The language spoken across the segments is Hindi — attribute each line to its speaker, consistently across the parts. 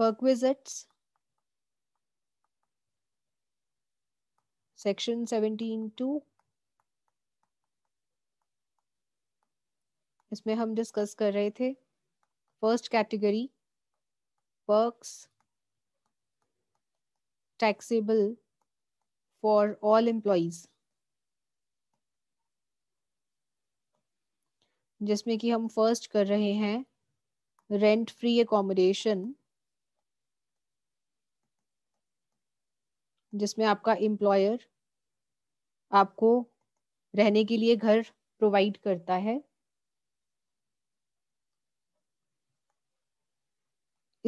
Speaker 1: perquisites section 17.2 isme hum discuss kar rahe the first category perks taxable for all employees जिसमें कि हम फर्स्ट कर रहे हैं रेंट फ्री एकोमोडेशन जिसमें आपका एम्प्लॉयर आपको रहने के लिए घर प्रोवाइड करता है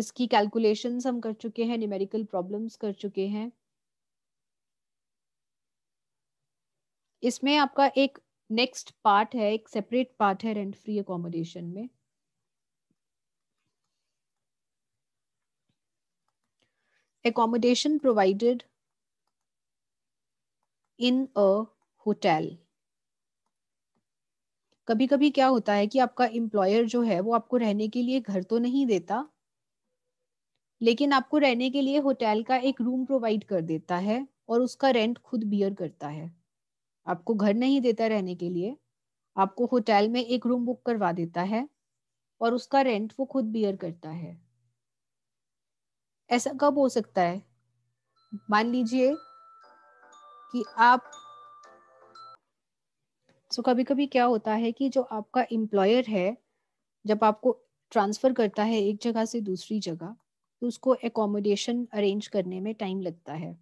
Speaker 1: इसकी कैलकुलेशंस हम कर चुके हैं न्यूमेरिकल प्रॉब्लम्स कर चुके हैं इसमें आपका एक नेक्स्ट पार्ट है एक सेपरेट पार्ट है रेंट फ्री अकोमोडेशन में accommodation provided in a hotel कभी कभी क्या होता है कि आपका एम्प्लॉयर जो है वो आपको रहने के लिए घर तो नहीं देता लेकिन आपको रहने के लिए होटल का एक रूम प्रोवाइड कर देता है और उसका रेंट खुद बियर करता है आपको घर नहीं देता रहने के लिए आपको होटल में एक रूम बुक करवा देता है और उसका रेंट वो खुद बियर करता है ऐसा कब हो सकता है मान लीजिए कि आप सो कभी कभी क्या होता है कि जो आपका एम्प्लॉयर है जब आपको ट्रांसफर करता है एक जगह से दूसरी जगह तो उसको एकोमोडेशन अरेंज करने में टाइम लगता है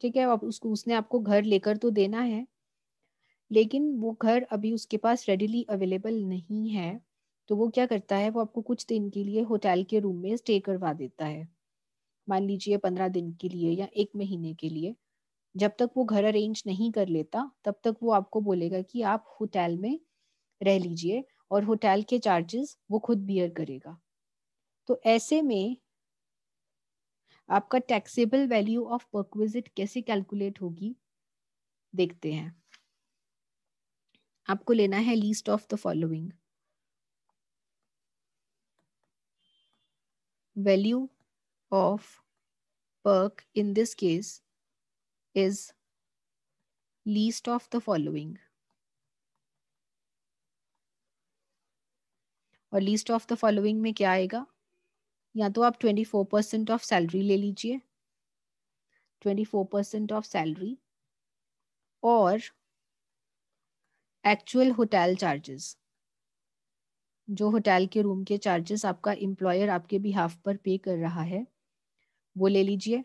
Speaker 1: ठीक है अब उसको उसने आपको घर लेकर तो देना है लेकिन वो घर अभी उसके पास रेडिली अवेलेबल नहीं है तो वो क्या करता है वो आपको कुछ दिन के लिए होटल के रूम में स्टे करवा देता है मान लीजिए पंद्रह दिन के लिए या एक महीने के लिए जब तक वो घर अरेंज नहीं कर लेता तब तक वो आपको बोलेगा कि आप होटल में रह लीजिए और होटल के चार्जेस वो खुद बियर करेगा तो ऐसे में आपका टैक्सेबल वैल्यू ऑफ परक्विजिट कैसे कैलकुलेट होगी देखते हैं आपको लेना है least of the following value of perk in this case is least of the following और लीस्ट ऑफ द फॉलोइंग में क्या आएगा या तो आप 24 परसेंट ऑफ सैलरी ले लीजिए 24 परसेंट ऑफ सैलरी और एक्चुअल होटल चार्जेस जो होटल के रूम के चार्जेस आपका एम्प्लॉयर आपके बिहाफ पर पे कर रहा है वो ले लीजिए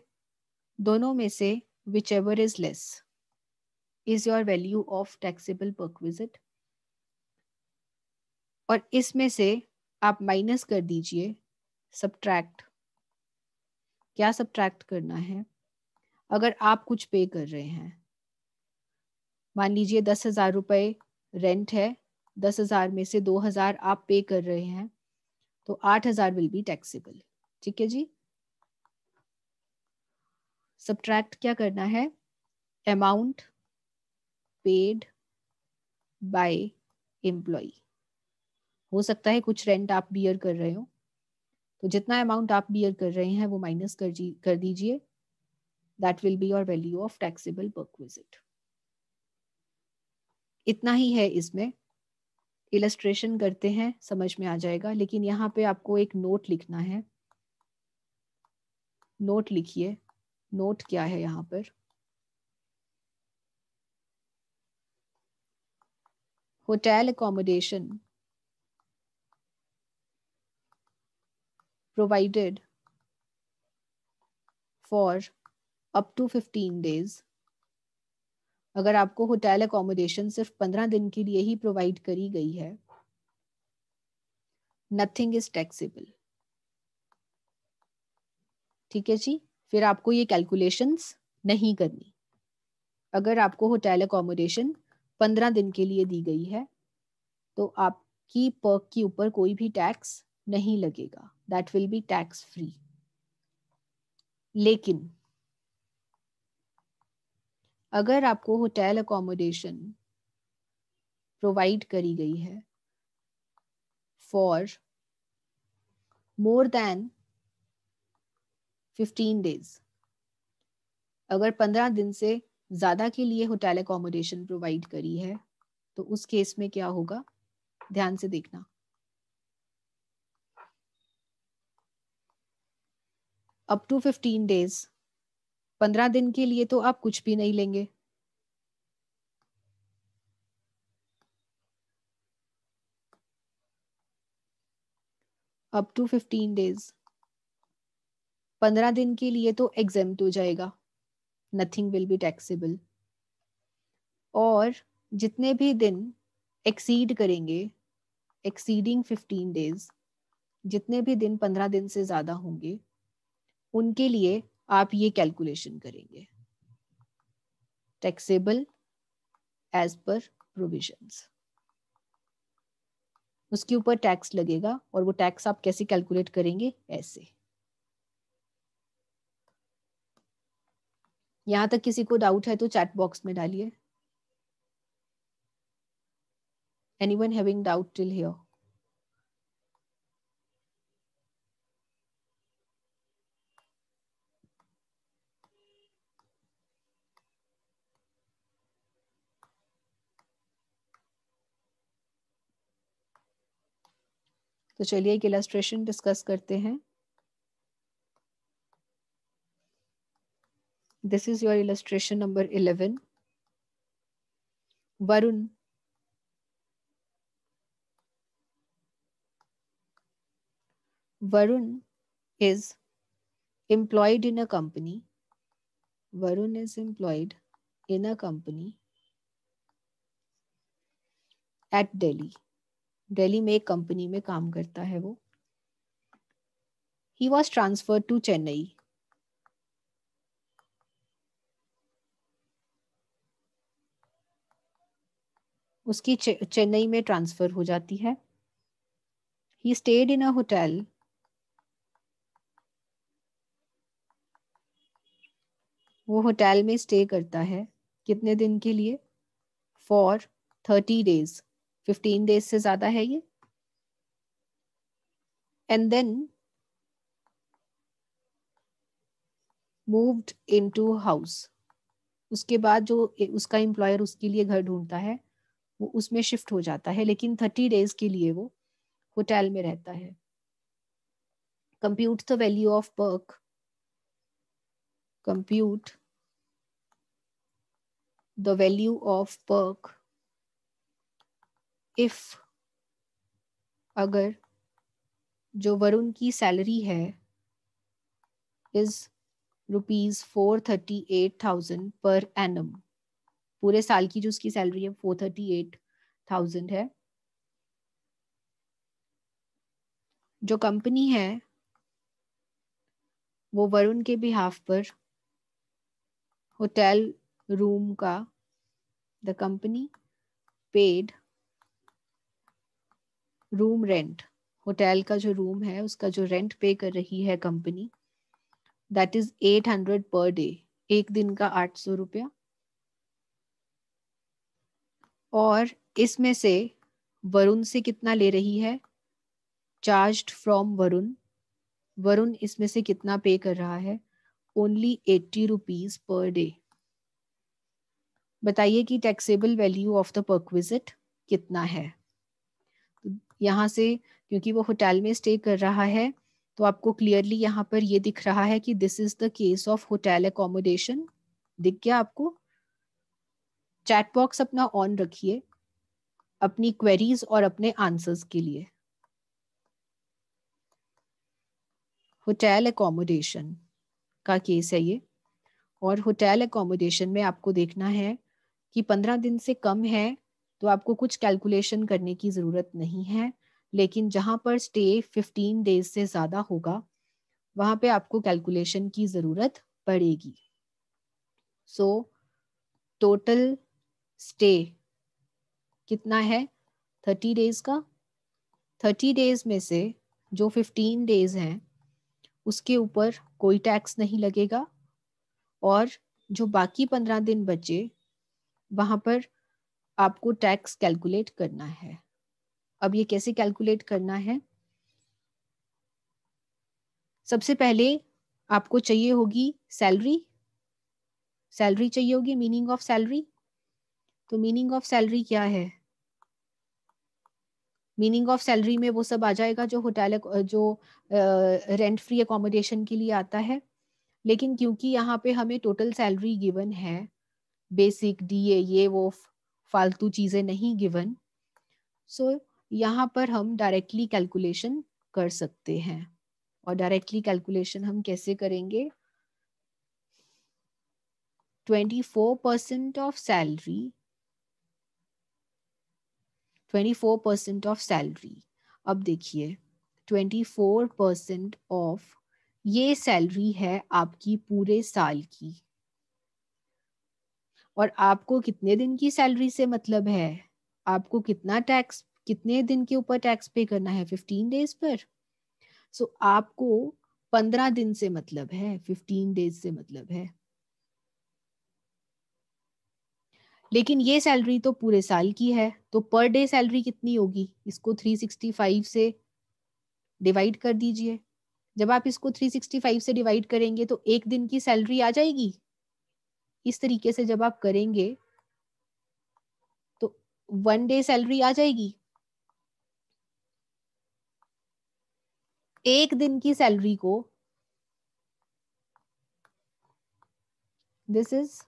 Speaker 1: दोनों में से whichever is less is your value of taxable perquisite और इसमें से आप माइनस कर दीजिए सब्ट्रैक्ट क्या सब्ट्रैक्ट करना है अगर आप कुछ पे कर रहे हैं मान लीजिए दस हजार रुपये रेंट है दस हजार में से दो हजार आप पे कर रहे हैं तो आठ हजार विल बी टैक्सेबल ठीक है जी सब्ट्रैक्ट क्या करना है अमाउंट पेड बाय एम्प्लॉय हो सकता है कुछ रेंट आप बियर कर रहे हो तो जितना अमाउंट आप बियर कर रहे हैं वो माइनस कर कर दीजिए that will be your value of taxable perquisite इतना ही है इसमें इलस्ट्रेशन करते हैं समझ में आ जाएगा लेकिन यहाँ पे आपको एक नोट लिखना है नोट लिखिए नोट किया है यहाँ पर hotel accommodation provided for up to 15 days अगर आपको होटल एकोमोडेशन सिर्फ 15 दिन के लिए ही प्रोवाइड करी गई है नथिंग इज टैक्सीबल ठीक है जी फिर आपको ये कैलकुलेशंस नहीं करनी अगर आपको होटल अकोमोडेशन पंद्रह दिन के लिए दी गई है तो आपकी पर्क के ऊपर कोई भी टैक्स नहीं लगेगा that will be tax free लेकिन अगर आपको होटल अकोमोडेशन प्रोवाइड करी गई है for more than fifteen days अगर पंद्रह दिन से ज़्यादा के लिए होटल एकोमोडेशन प्रोवाइड करी है तो उस केस में क्या होगा ध्यान से देखना अप टू फिफ्टीन डेज पंद्रह दिन के लिए तो आप कुछ भी नहीं लेंगे अप टू फिफ्टीन डेज पंद्रह दिन के लिए तो एग्जाम हो जाएगा नथिंग विल बी टैक्सेबल और जितने भी दिन एक्सीड करेंगे एक्सीडिंग फिफ्टीन डेज जितने भी दिन पंद्रह दिन से ज्यादा होंगे उनके लिए आप ये कैलकुलेशन करेंगे टैक्सेबल एज पर प्रोविजंस उसके ऊपर टैक्स लगेगा और वो टैक्स आप कैसे कैलकुलेट करेंगे ऐसे यहाँ तक किसी को डाउट है तो चैट बॉक्स में डालिए anyone having doubt till here तो चलिए एक इलास्ट्रेशन डिस्कस करते हैं this is your illustration number 11 varun varun is employed in a company varun is employed in a company at delhi delhi mein company mein kaam karta hai wo he was transferred to chennai उसकी चेन्नई में ट्रांसफर हो जाती है ही स्टेड इन अ होटल वो होटल में स्टे करता है कितने दिन के लिए for thirty days fifteen days से ज्यादा है ये and then moved into house उसके बाद जो उसका एम्प्लॉयर उसके लिए घर ढूंढता है वो उसमें शिफ्ट हो जाता है लेकिन थर्टी डेज के लिए वो होटल में रहता है compute the value of work compute the value of work if अगर जो वरुण की सैलरी है is rupees four thirty eight thousand per annum पूरे साल की जो उसकी सैलरी है फोर थर्टी एट थाउजेंड है जो कंपनी है वो वरुण के बिहाफ पर होटल रूम का the company paid room rent hotel का जो रूम है उसका जो रेंट पे कर रही है company that is eight hundred per day एक दिन का आठ सौ रुपया और इसमें से वरुण से कितना ले रही है चार्ज फ्रॉम वरुण वरुण इसमें से कितना पे कर रहा है only eighty rupees per day बताइए कि taxable value of the perquisite कितना है तो यहाँ से क्योंकि वो होटल में स्टे कर रहा है तो आपको क्लियरली यहाँ पर ये दिख रहा है कि this is the case of hotel accommodation दिख गया आपको चैट बॉक्स अपना ऑन रखिए अपनी क्वेरीज और अपने आंसर्स के लिए होटल एकोमोडेशन का केस है ये और होटल एकोमोडेशन में आपको देखना है कि पंद्रह दिन से कम है तो आपको कुछ कैलकुलेशन करने की ज़रूरत नहीं है लेकिन जहां पर स्टे फिफ्टीन डेज से ज़्यादा होगा वहां पे आपको कैलकुलेशन की ज़रूरत पड़ेगी सो टोटल स्टे कितना है थर्टी डेज का थर्टी डेज में से जो फिफ्टीन डेज हैं उसके ऊपर कोई टैक्स नहीं लगेगा और जो बाकी पंद्रह दिन बचे वहाँ पर आपको टैक्स कैलकुलेट करना है अब ये कैसे कैलकुलेट करना है सबसे पहले आपको चाहिए होगी सैलरी सैलरी चाहिए होगी मीनिंग ऑफ सैलरी तो मीनिंग ऑफ सैलरी क्या है मीनिंग ऑफ सैलरी में वो सब आ जाएगा जो होटल जो रेंट फ्री अकोमोडेशन के लिए आता है लेकिन क्योंकि यहाँ पे हमें टोटल सैलरी गिवन है बेसिक डी ए ये वो फालतू चीज़ें नहीं गिवन सो so, यहाँ पर हम डायरेक्टली कैलकुलेशन कर सकते हैं और डायरेक्टली कैलकुलेशन हम कैसे करेंगे 24% of salary twenty four percent of salary अब देखिए ट्वेंटी फोर परसेंट ऑफ ये सैलरी है आपकी पूरे साल की और आपको कितने दिन की सैलरी से मतलब है आपको कितना टैक्स कितने दिन के ऊपर टैक्स पे करना है फिफ्टीन डेज पर सो so, आपको पंद्रह दिन से मतलब है फिफ्टीन डेज से मतलब है लेकिन ये सैलरी तो पूरे साल की है तो पर डे सैलरी कितनी होगी इसको 365 से डिवाइड कर दीजिए जब आप इसको 365 से डिवाइड करेंगे तो एक दिन की सैलरी आ जाएगी इस तरीके से जब आप करेंगे तो वन डे सैलरी आ जाएगी एक दिन की सैलरी को this is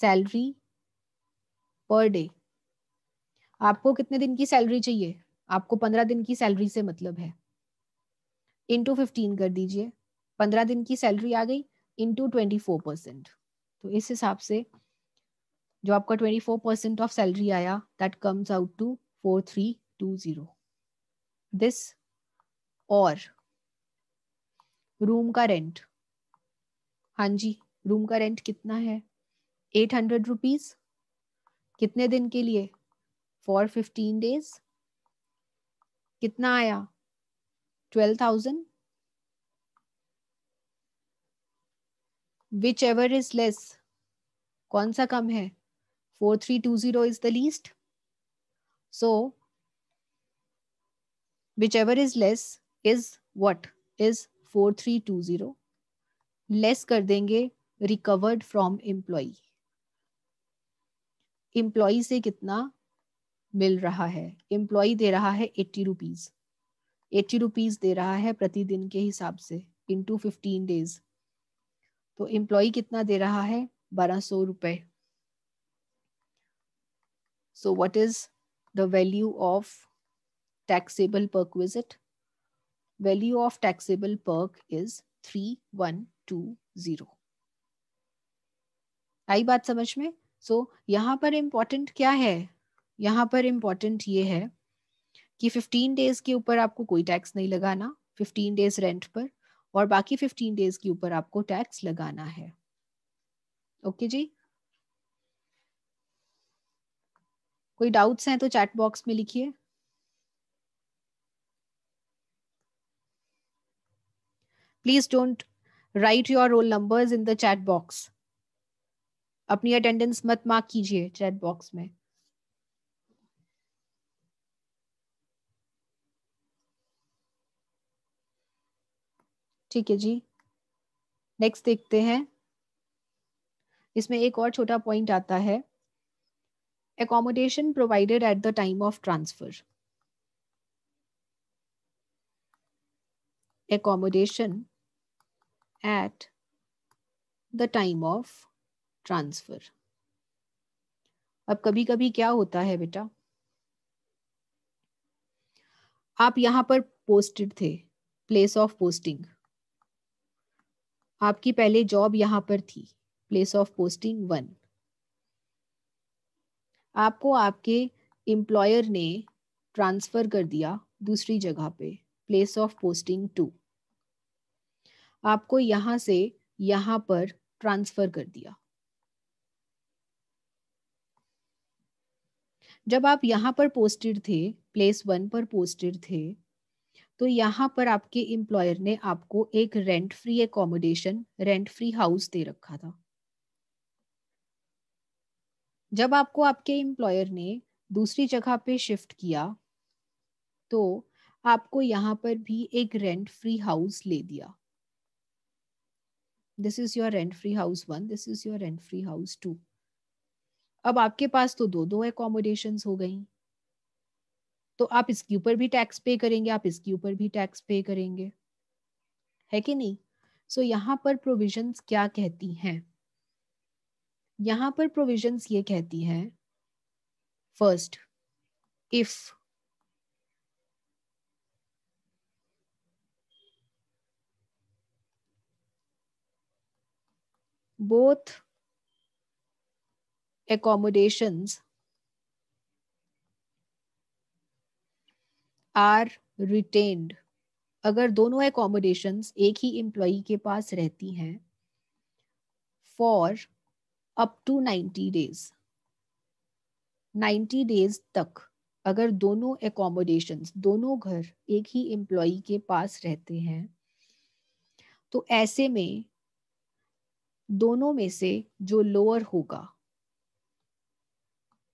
Speaker 1: salary per day आपको कितने दिन की सैलरी चाहिए आपको पंद्रह दिन की सैलरी से मतलब है इंटू फिफ्टीन कर दीजिए पंद्रह दिन की सैलरी आ गई इंटू ट्वेंटी फोर परसेंट तो इस हिसाब से जो आपका twenty four percent of salary आया that comes out to four three two zero this और रूम का रेंट हाँ जी रूम का रेंट कितना है एट हंड्रेड रुपीज कितने दिन के लिए फॉर फिफ्टीन डेज कितना आया twelve thousand whichever is less कौन सा कम है four three two zero is the least so whichever is less is what is four three two zero less कर देंगे रिकवर्ड फ्रॉम एम्प्लॉई एम्प्लॉय से कितना मिल रहा है एम्प्लॉय दे रहा है एट्टी रुपीज एट्टी रुपीज दे रहा है प्रतिदिन के हिसाब से इन टू फिफ्टीन डेज तो एम्प्लॉय कितना दे रहा है बारह सौ the value of taxable perquisite value of taxable perk is three one two zero आई बात समझ में सो so, यहाँ पर इम्पोर्टेंट क्या है यहाँ पर इम्पोर्टेंट ये है कि 15 डेज के ऊपर आपको कोई टैक्स नहीं लगाना 15 डेज रेंट पर और बाकी 15 डेज के ऊपर आपको टैक्स लगाना है ओके okay जी कोई डाउट्स हैं तो चैट बॉक्स में लिखिए please don't write your roll numbers in the chat box अपनी अटेंडेंस मत मार्क कीजिए चैट बॉक्स में ठीक है जी नेक्स्ट देखते हैं इसमें एक और छोटा पॉइंट आता है accommodation provided at the time of transfer accommodation at the time of transfer अब कभी कभी क्या होता है बेटा आप यहाँ पर पोस्टेड थे प्लेस ऑफ पोस्टिंग आपकी पहले जॉब यहां पर थी प्लेस ऑफ पोस्टिंग वन आपको आपके एम्प्लॉयर ने ट्रांसफ़र कर दिया दूसरी जगह पे प्लेस ऑफ पोस्टिंग टू आपको यहां से यहां पर ट्रांसफ़र कर दिया जब आप यहाँ पर पोस्टेड थे प्लेस वन पर पोस्टेड थे तो यहाँ पर आपके एम्प्लॉयर ने आपको एक rent free accommodation rent free house दे रखा था जब आपको आपके एम्प्लॉयर ने दूसरी जगह पे शिफ्ट किया तो आपको यहाँ पर भी एक रेंट फ्री हाउस ले दिया this is your rent free house one this is your rent free house two अब आपके पास तो दो दो एकोमोडेशन हो गई तो आप इसके ऊपर भी टैक्स पे करेंगे आप इसके ऊपर भी टैक्स पे करेंगे है कि नहीं सो so, यहाँ पर प्रोविजंस क्या कहती हैं यहाँ पर प्रोविजंस ये कहती है first if both accommodations are retained अगर दोनों एकोमोडेशंस एक ही एम्प्लॉय के पास रहती हैं for up to 90 days 90 days तक अगर दोनों एकोमोडेशंस दोनों घर एक ही एम्प्लॉय के पास रहते हैं तो ऐसे में दोनों में से जो लोअर होगा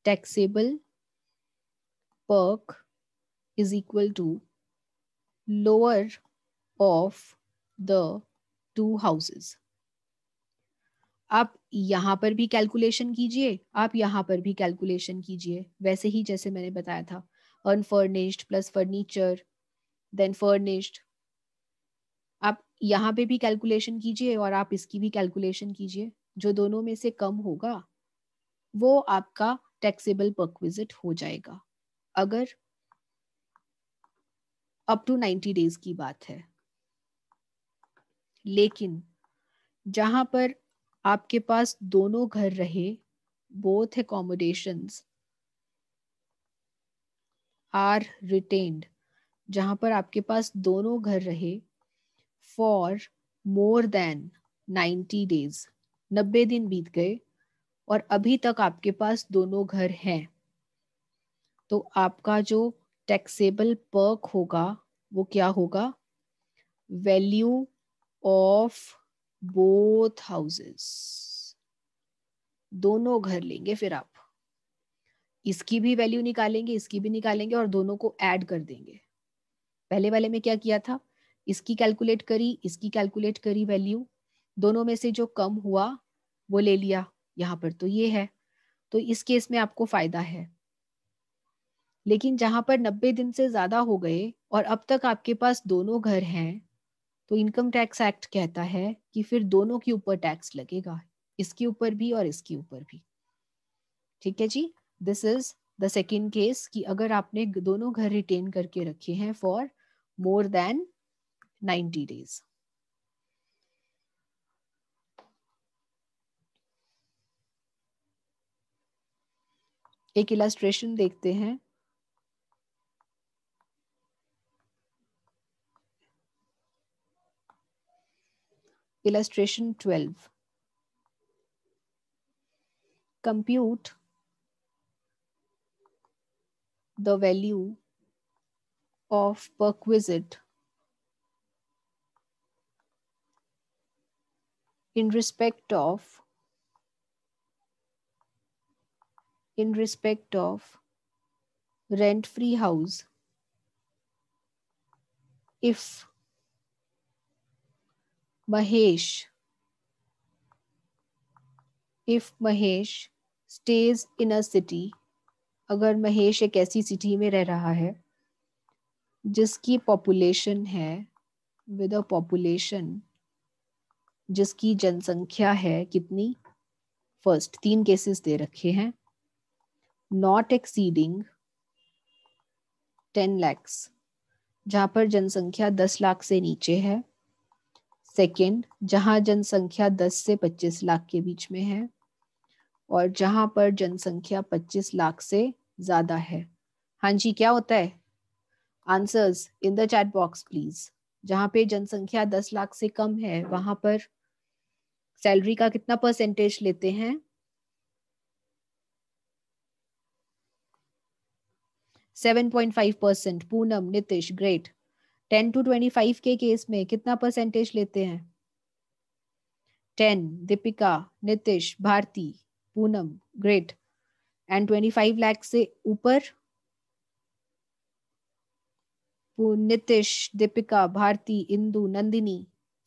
Speaker 1: taxable perk is equal to lower of the two houses. आप यहाँ पर भी कैलकुलेशन कीजिए आप यहां पर भी कैलकुलेशन कीजिए वैसे ही जैसे मैंने बताया था unfurnished plus furniture then furnished आप यहां पे भी कैलकुलेशन कीजिए और आप इसकी भी कैलकुलेशन कीजिए जो दोनों में से कम होगा वो आपका टैक्सेबल परक्विजिट हो जाएगा अगर अप टू नाइन्टी डेज की बात है लेकिन जहां पर आपके पास दोनों घर रहे बोथ अकोमोडेशन आर रिटेन्ड जहां पर आपके पास दोनों घर रहे फॉर मोर देन 90 डेज 90 दिन बीत गए और अभी तक आपके पास दोनों घर हैं तो आपका जो टैक्सेबल पर्क होगा वो क्या होगा वैल्यू ऑफ बोथ हाउसेस दोनों घर लेंगे फिर आप इसकी भी वैल्यू निकालेंगे इसकी भी निकालेंगे और दोनों को ऐड कर देंगे पहले वाले में क्या किया था इसकी कैलकुलेट करी इसकी कैलकुलेट करी वैल्यू दोनों में से जो कम हुआ वो ले लिया यहाँ पर तो ये है तो इस केस में आपको फायदा है लेकिन जहां पर नब्बे दिन से ज्यादा हो गए और अब तक आपके पास दोनों घर हैं तो इनकम टैक्स एक्ट कहता है कि फिर दोनों के ऊपर टैक्स लगेगा इसके ऊपर भी और इसके ऊपर भी ठीक है जी this is the second case कि अगर आपने दोनों घर रिटेन करके रखे हैं फॉर मोर देन 90 डेज एक इलास्ट्रेशन देखते हैं illustration twelve compute the value of perquisite in respect of in respect of rent free house if Mahesh if Mahesh stays in a city अगर महेश एक ऐसी सिटी में रह रहा है जिसकी पॉपुलेशन है विद अ पॉपुलेशन जिसकी जनसंख्या है कितनी फर्स्ट तीन केसेस दे रखे हैं नॉट एक्सीडिंग टेन लैक्स जहां पर जनसंख्या दस लाख से नीचे है सेकेंड जहां जनसंख्या दस से पच्चीस लाख के बीच में है और जहां पर जनसंख्या पच्चीस लाख से ज़्यादा है हाँ जी क्या होता है answers in the chat box please जहां पे जनसंख्या दस लाख से कम है वहां पर सैलरी का कितना परसेंटेज लेते हैं 7.5 percent Poonam Nitish great 10 to 25 के केस में कितना परसेंटेज लेते हैं 10 दीपिका नितिश भारती पूनम ग्रेट एंड 25 लाख से ऊपर नितिश दीपिका भारती इंदु नंदिनी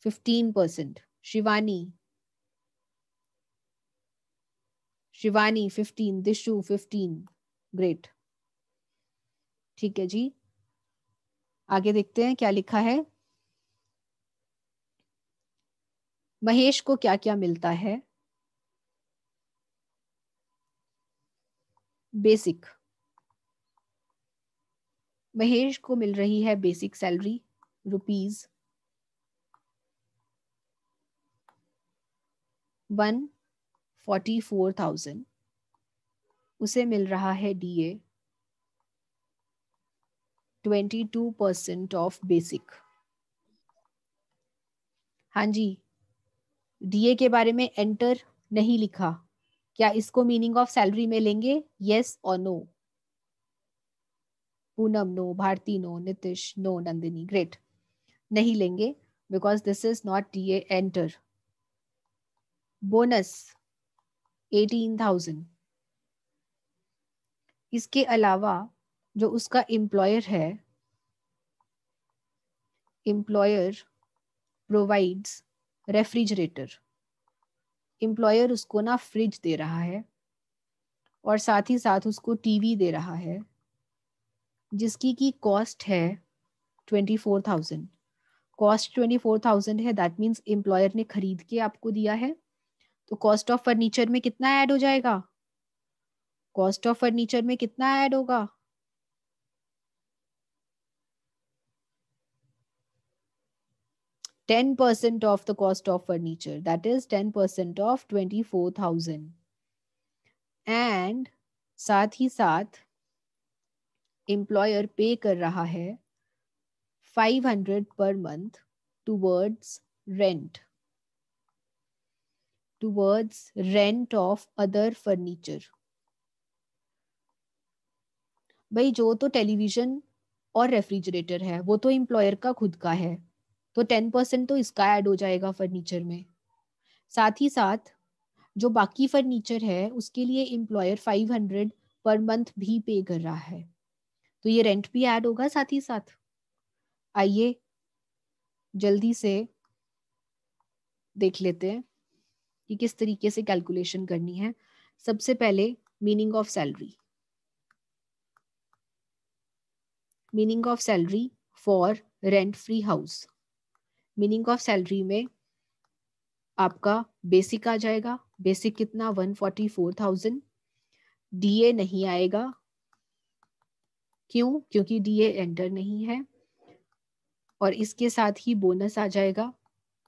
Speaker 1: 15 परसेंट शिवानी शिवानी 15 दिशु 15 ग्रेट ठीक है जी आगे देखते हैं क्या लिखा है महेश को क्या क्या मिलता है बेसिक महेश को मिल रही है basic salary rupees one forty four thousand उसे मिल रहा है डीए 22 परसेंट ऑफ बेसिक हाँ जी डीए के बारे में एंटर नहीं लिखा क्या इसको मीनिंग ऑफ सैलरी में लेंगे यस और no Poonam no Bharti no Nitish no Nandini great नहीं लेंगे because this is not DA enter bonus eighteen thousand इसके अलावा जो उसका एम्प्लॉयर है एम्प्लॉयर प्रोवाइड्स रेफ्रिजरेटर एम्प्लॉयर उसको ना फ्रिज दे रहा है और साथ ही साथ उसको टीवी दे रहा है जिसकी की कॉस्ट है twenty four thousand cost twenty four thousand है दैट मीन्स एम्प्लॉयर ने खरीद के आपको दिया है तो कॉस्ट ऑफ फर्नीचर में कितना ऐड हो जाएगा कॉस्ट ऑफ फर्नीचर में कितना ऐड होगा ten percent of the cost of furniture that is ten percent of twenty four thousand and साथ ही साथ एम्प्लॉयर पे कर रहा है five hundred per month towards rent towards rent of other furniture भाई जो तो टेलीविजन और रेफ्रिजरेटर है वो तो एम्प्लॉयर का खुद का है तो टेन परसेंट तो इसका ऐड हो जाएगा फर्नीचर में साथ ही साथ जो बाकी फर्नीचर है उसके लिए employer five hundred per month भी पे कर रहा है तो ये रेंट भी ऐड होगा साथ ही साथ आइए जल्दी से देख लेते हैं कि किस तरीके से कैलकुलेशन करनी है सबसे पहले meaning of salary meaning of salary for rent free house meaning of salary में आपका बेसिक आ जाएगा बेसिक कितना one forty four thousand DA नहीं आएगा क्यों क्योंकि डीए एंटर नहीं है और इसके साथ ही बोनस आ जाएगा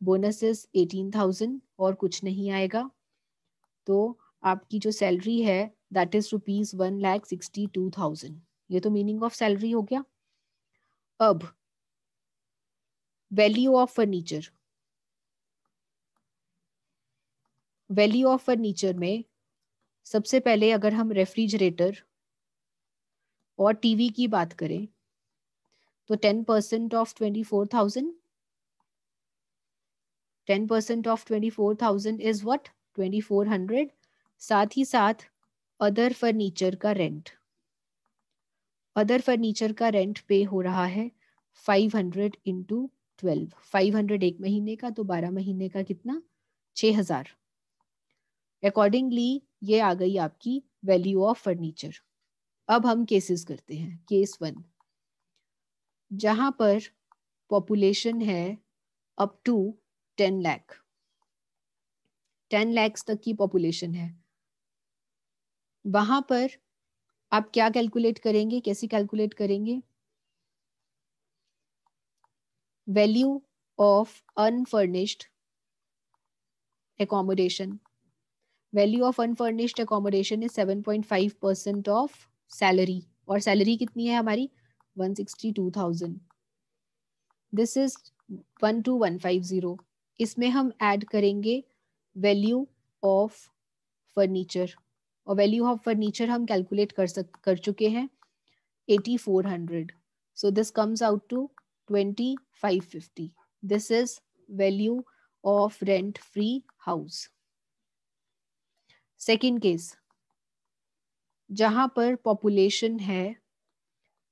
Speaker 1: बोनस इज एटीन थाउजेंड और कुछ नहीं आएगा तो आपकी जो सैलरी है that is rupees one lakh sixty two thousand ये तो मीनिंग ऑफ सैलरी हो गया अब value of furniture value of furniture में सबसे पहले अगर हम रेफ्रिजरेटर और टीवी की बात करें तो ten percent of twenty four thousand ten percent of twenty four thousand is what twenty four hundred साथ ही साथ अदर फर्नीचर का रेंट अदर फर्नीचर का रेंट पे हो रहा है five hundred into twelve five hundred एक महीने का तो बारह महीने का कितना छ हजार अकॉर्डिंगली ये आ गई आपकी वैल्यू ऑफ फर्नीचर अब हम केसेस करते हैं केस वन जहां पर पॉपुलेशन है up to ten lakh ten lakhs तक की पॉपुलेशन है वहां पर आप क्या कैलकुलेट करेंगे कैसे कैलकुलेट करेंगे value of unfurnished accommodation. Value of unfurnished accommodation is 7.5% of salary. और salary कितनी है हमारी 162,000. This is 12150. इसमें हम ऐड करेंगे वैल्यू ऑफ फर्नीचर और वैल्यू ऑफ फर्नीचर हम कैलकुलेट कर सक कर चुके हैं 8400. So this comes out to 2550 this is value of rent free house second case जहां पर पॉपुलेशन है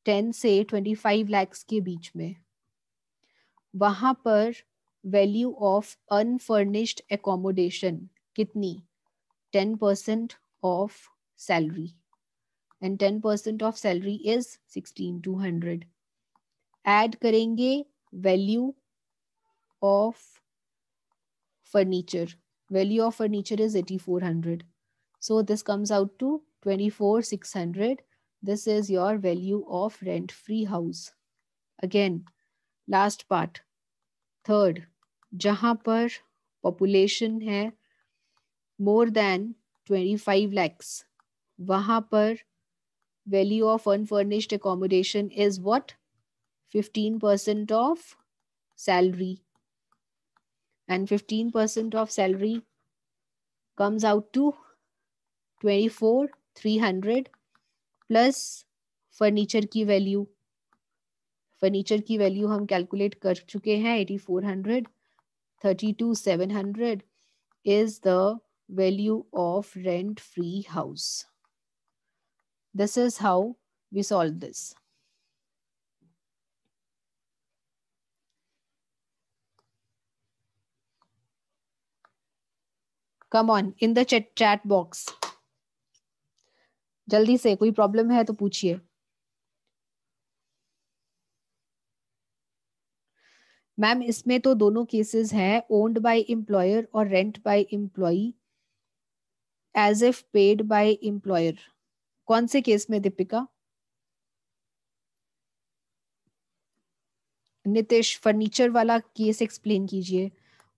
Speaker 1: 10 से 25 लैक्स के बीच में वहां पर वैल्यू ऑफ अनफर्निश्ड एकोमोडेशन कितनी 10 percent of salary and 10 percent of salary is 16200 add करेंगे value of furniture value of furniture is eighty four hundred so this comes out to twenty four six hundred this is your value of rent free house again last part third जहां पर पॉपुलेशन है more than twenty five lakhs वहां पर value of unfurnished accommodation is what 15% of salary. And 15% of salary comes out to 24,300 plus furniture key value. Furniture key value hum calculate kar chuke hai 8400, 32,700 is the value of rent free house. This is how we solve this. Come on in the chat box जल्दी से कोई प्रॉब्लम है तो पूछिए मैम इसमें तो दोनों केसेस हैं ओन्ड बाय एम्प्लॉयर और rent by employee as if paid by employer कौन से केस में दीपिका नितेश फर्नीचर वाला केस एक्सप्लेन कीजिए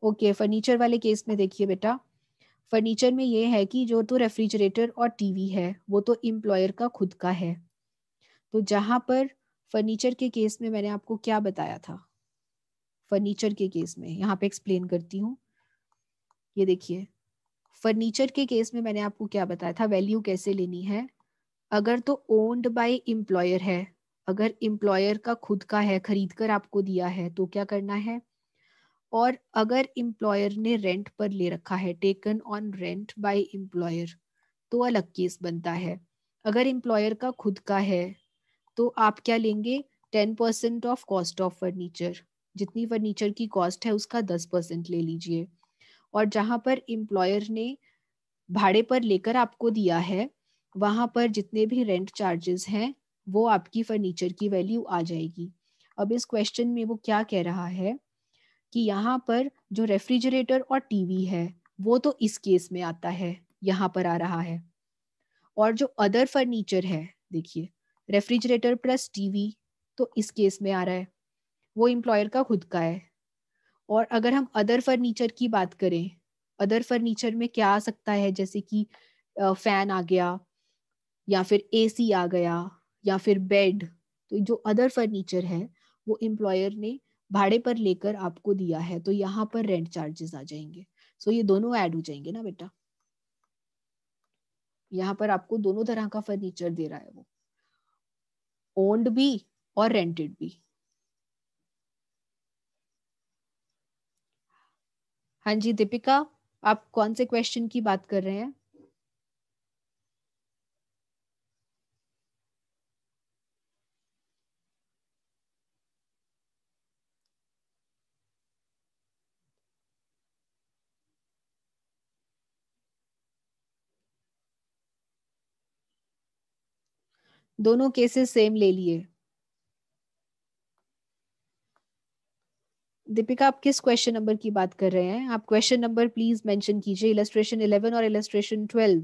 Speaker 1: ओके फर्नीचर वाले केस में देखिए बेटा फर्नीचर में ये है कि जो तो रेफ्रिजरेटर और टीवी है वो तो एम्प्लॉयर का खुद का है तो जहां पर फर्नीचर के केस में मैंने आपको क्या बताया था फर्नीचर के केस में यहाँ पे एक्सप्लेन करती हूँ ये देखिए फर्नीचर के केस में मैंने आपको क्या बताया था वैल्यू कैसे लेनी है अगर तो ओन्ड बाय एम्प्लॉयर है अगर एम्प्लॉयर का खुद का है खरीद कर आपको दिया है तो क्या करना है और अगर इम्प्लॉयर ने रेंट पर ले रखा है taken on rent by employer तो अलग केस बनता है अगर एम्प्लॉयर का खुद का है तो आप क्या लेंगे ten percent of cost of furniture जितनी फर्नीचर की कॉस्ट है उसका दस परसेंट ले लीजिए और जहाँ पर इम्प्लॉयर ने भाड़े पर लेकर आपको दिया है वहाँ पर जितने भी रेंट चार्जेस हैं वो आपकी फर्नीचर की वैल्यू आ जाएगी अब इस क्वेश्चन में वो क्या कह रहा है कि यहाँ पर जो रेफ्रिजरेटर और टीवी है वो तो इस केस में आता है यहाँ पर आ रहा है और जो अदर फर्नीचर है देखिए रेफ्रिजरेटर प्लस टीवी तो इस केस में आ रहा है वो इम्प्लॉयर का खुद का है और अगर हम अदर फर्नीचर की बात करें अदर फर्नीचर में क्या आ सकता है जैसे कि फैन आ गया या फिर एसी आ गया या फिर बेड तो जो अदर फर्नीचर है वो एम्प्लॉयर ने भाड़े पर लेकर आपको दिया है तो यहाँ पर रेंट चार्जेस आ जाएंगे सो ये दोनों ऐड हो जाएंगे ना बेटा यहाँ पर आपको दोनों तरह का फर्नीचर दे रहा है वो ओन्ड भी और रेंटेड भी हाँ जी दीपिका आप कौन से क्वेश्चन की बात कर रहे हैं दोनों केसेस सेम ले लिए दीपिका आप किस क्वेश्चन नंबर की बात कर रहे हैं आप क्वेश्चन नंबर प्लीज मेंशन कीजिए इलेस्ट्रेशन 11 और इलेस्ट्रेशन 12